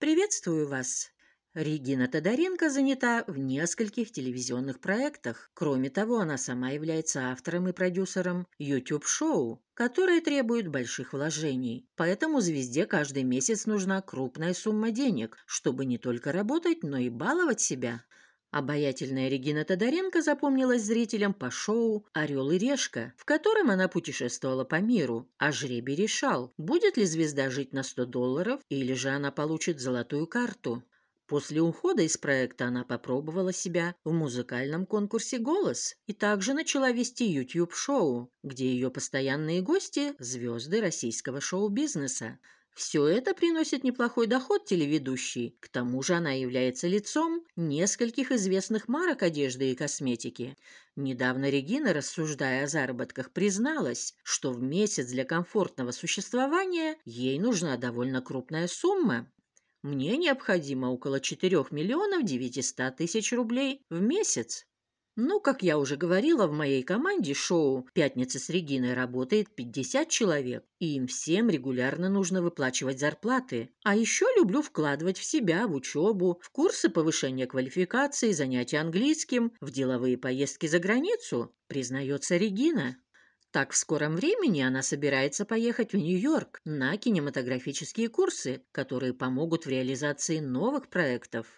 «Приветствую вас!» Регина Тодоренко занята в нескольких телевизионных проектах. Кроме того, она сама является автором и продюсером YouTube-шоу, которое требует больших вложений. Поэтому звезде каждый месяц нужна крупная сумма денег, чтобы не только работать, но и баловать себя. Обаятельная Регина Тодоренко запомнилась зрителям по шоу «Орел и решка», в котором она путешествовала по миру, а жребий решал, будет ли звезда жить на 100 долларов или же она получит золотую карту. После ухода из проекта она попробовала себя в музыкальном конкурсе «Голос» и также начала вести YouTube-шоу, где ее постоянные гости – звезды российского шоу-бизнеса. Все это приносит неплохой доход телеведущей. К тому же она является лицом нескольких известных марок одежды и косметики. Недавно Регина, рассуждая о заработках, призналась, что в месяц для комфортного существования ей нужна довольно крупная сумма. «Мне необходимо около 4 миллионов 900 тысяч рублей в месяц», ну, как я уже говорила, в моей команде шоу «Пятница с Региной» работает 50 человек, и им всем регулярно нужно выплачивать зарплаты. А еще люблю вкладывать в себя, в учебу, в курсы повышения квалификации, занятия английским, в деловые поездки за границу, признается Регина. Так в скором времени она собирается поехать в Нью-Йорк на кинематографические курсы, которые помогут в реализации новых проектов.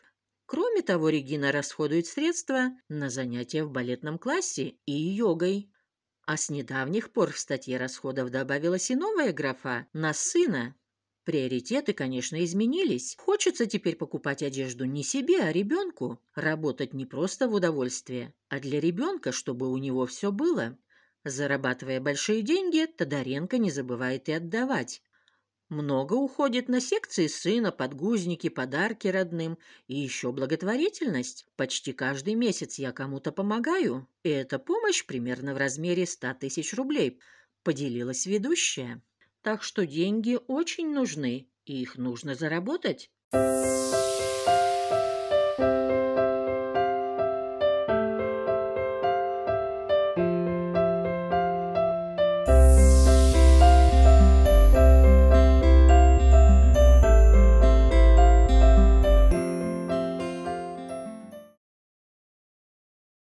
Кроме того, Регина расходует средства на занятия в балетном классе и йогой. А с недавних пор в статье расходов добавилась и новая графа на сына. Приоритеты, конечно, изменились. Хочется теперь покупать одежду не себе, а ребенку. Работать не просто в удовольствие, а для ребенка, чтобы у него все было. Зарабатывая большие деньги, Тодоренко не забывает и отдавать. Много уходит на секции сына, подгузники, подарки родным и еще благотворительность. Почти каждый месяц я кому-то помогаю, и эта помощь примерно в размере 100 тысяч рублей, поделилась ведущая. Так что деньги очень нужны, и их нужно заработать.